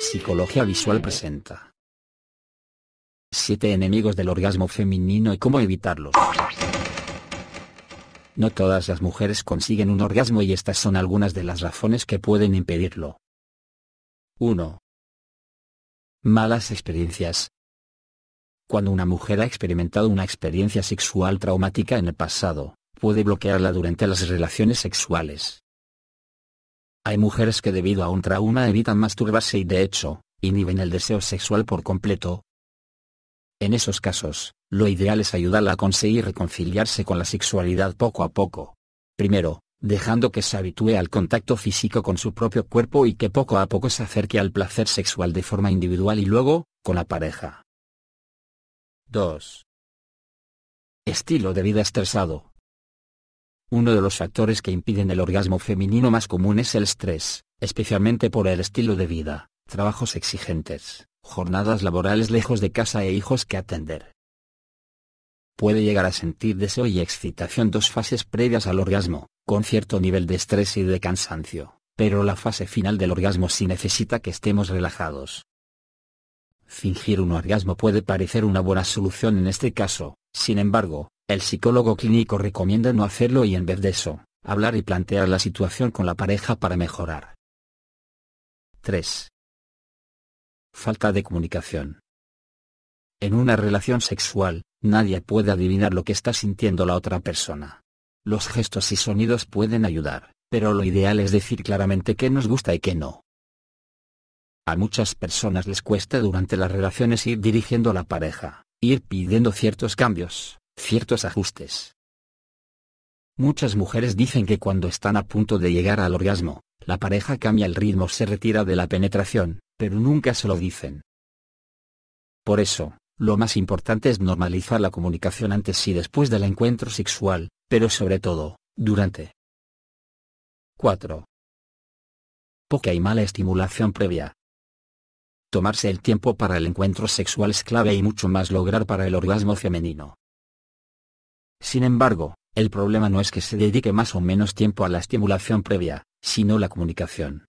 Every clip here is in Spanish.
Psicología Visual presenta 7 enemigos del orgasmo femenino y cómo evitarlos. No todas las mujeres consiguen un orgasmo y estas son algunas de las razones que pueden impedirlo. 1. Malas experiencias. Cuando una mujer ha experimentado una experiencia sexual traumática en el pasado, puede bloquearla durante las relaciones sexuales hay mujeres que debido a un trauma evitan masturbarse y de hecho, inhiben el deseo sexual por completo. En esos casos, lo ideal es ayudarla a conseguir reconciliarse con la sexualidad poco a poco. Primero, dejando que se habitúe al contacto físico con su propio cuerpo y que poco a poco se acerque al placer sexual de forma individual y luego, con la pareja. 2. Estilo de vida estresado. Uno de los factores que impiden el orgasmo femenino más común es el estrés, especialmente por el estilo de vida, trabajos exigentes, jornadas laborales lejos de casa e hijos que atender. Puede llegar a sentir deseo y excitación dos fases previas al orgasmo, con cierto nivel de estrés y de cansancio, pero la fase final del orgasmo sí necesita que estemos relajados. Fingir un orgasmo puede parecer una buena solución en este caso, sin embargo, el psicólogo clínico recomienda no hacerlo y en vez de eso, hablar y plantear la situación con la pareja para mejorar. 3. Falta de comunicación. En una relación sexual, nadie puede adivinar lo que está sintiendo la otra persona. Los gestos y sonidos pueden ayudar, pero lo ideal es decir claramente qué nos gusta y qué no. A muchas personas les cuesta durante las relaciones ir dirigiendo a la pareja, ir pidiendo ciertos cambios, ciertos ajustes. Muchas mujeres dicen que cuando están a punto de llegar al orgasmo, la pareja cambia el ritmo o se retira de la penetración, pero nunca se lo dicen. Por eso, lo más importante es normalizar la comunicación antes y después del encuentro sexual, pero sobre todo, durante. 4. Poca y mala estimulación previa. Tomarse el tiempo para el encuentro sexual es clave y mucho más lograr para el orgasmo femenino. Sin embargo, el problema no es que se dedique más o menos tiempo a la estimulación previa, sino la comunicación.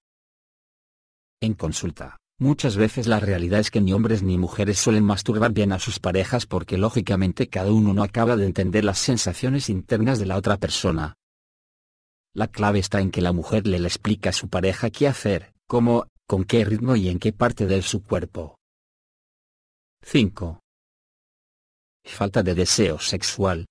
En consulta, muchas veces la realidad es que ni hombres ni mujeres suelen masturbar bien a sus parejas porque lógicamente cada uno no acaba de entender las sensaciones internas de la otra persona. La clave está en que la mujer le, le explica a su pareja qué hacer, cómo, con qué ritmo y en qué parte de su cuerpo. 5. Falta de deseo sexual.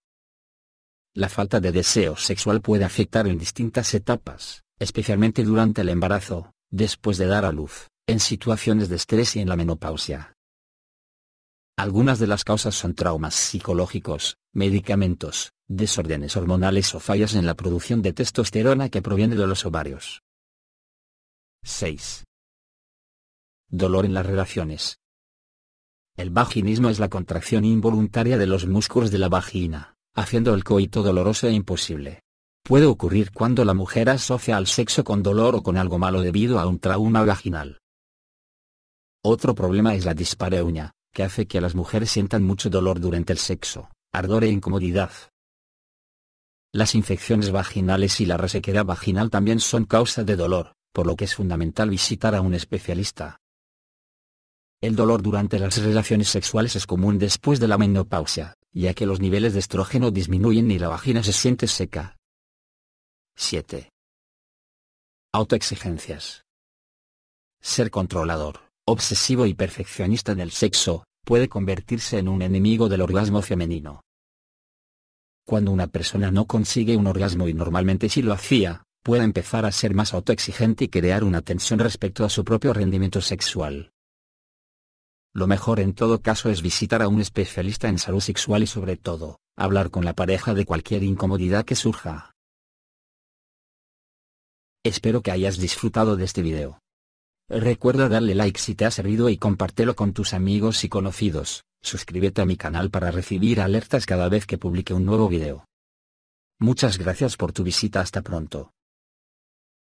La falta de deseo sexual puede afectar en distintas etapas, especialmente durante el embarazo, después de dar a luz, en situaciones de estrés y en la menopausia. Algunas de las causas son traumas psicológicos, medicamentos, desórdenes hormonales o fallas en la producción de testosterona que proviene de los ovarios. 6. Dolor en las relaciones. El vaginismo es la contracción involuntaria de los músculos de la vagina, haciendo el coito doloroso e imposible. Puede ocurrir cuando la mujer asocia al sexo con dolor o con algo malo debido a un trauma vaginal. Otro problema es la dispareuña, que hace que las mujeres sientan mucho dolor durante el sexo, ardor e incomodidad. Las infecciones vaginales y la resequedad vaginal también son causa de dolor, por lo que es fundamental visitar a un especialista. El dolor durante las relaciones sexuales es común después de la menopausia, ya que los niveles de estrógeno disminuyen y la vagina se siente seca. 7. Autoexigencias. Ser controlador, obsesivo y perfeccionista en el sexo, puede convertirse en un enemigo del orgasmo femenino. Cuando una persona no consigue un orgasmo y normalmente sí lo hacía, puede empezar a ser más autoexigente y crear una tensión respecto a su propio rendimiento sexual. Lo mejor en todo caso es visitar a un especialista en salud sexual y sobre todo, hablar con la pareja de cualquier incomodidad que surja. Espero que hayas disfrutado de este video. Recuerda darle like si te ha servido y compártelo con tus amigos y conocidos, suscríbete a mi canal para recibir alertas cada vez que publique un nuevo video. Muchas gracias por tu visita hasta pronto.